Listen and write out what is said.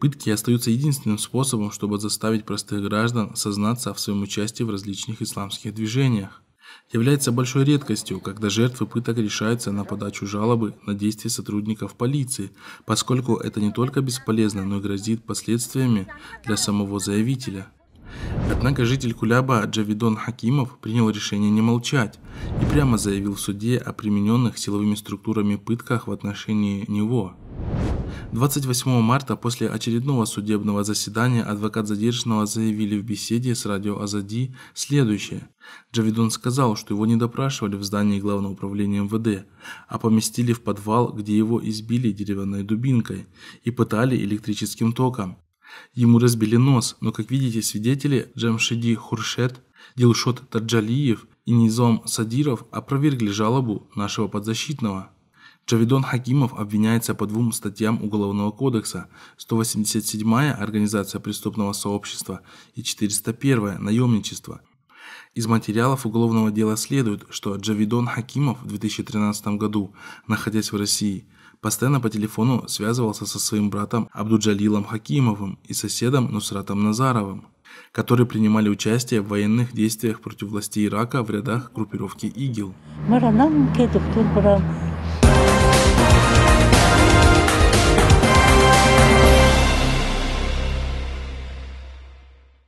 Пытки остаются единственным способом, чтобы заставить простых граждан сознаться в своем участии в различных исламских движениях. Является большой редкостью, когда жертвы пыток решаются на подачу жалобы на действия сотрудников полиции, поскольку это не только бесполезно, но и грозит последствиями для самого заявителя. Однако житель Куляба Джавидон Хакимов принял решение не молчать и прямо заявил в суде о примененных силовыми структурами пытках в отношении него – 28 марта после очередного судебного заседания адвокат задержанного заявили в беседе с радио Азади следующее. Джавидон сказал, что его не допрашивали в здании Главного управления МВД, а поместили в подвал, где его избили деревянной дубинкой и пытали электрическим током. Ему разбили нос, но, как видите, свидетели Джамшиди Хуршет, Дилшот Таджалиев и Низом Садиров опровергли жалобу нашего подзащитного. Джавидон Хакимов обвиняется по двум статьям Уголовного кодекса 187-я «Организация преступного сообщества» и 401-я «Наемничество». Из материалов уголовного дела следует, что Джавидон Хакимов в 2013 году, находясь в России, постоянно по телефону связывался со своим братом Абдуджалилом Хакимовым и соседом Нусратом Назаровым, которые принимали участие в военных действиях против властей Ирака в рядах группировки ИГИЛ.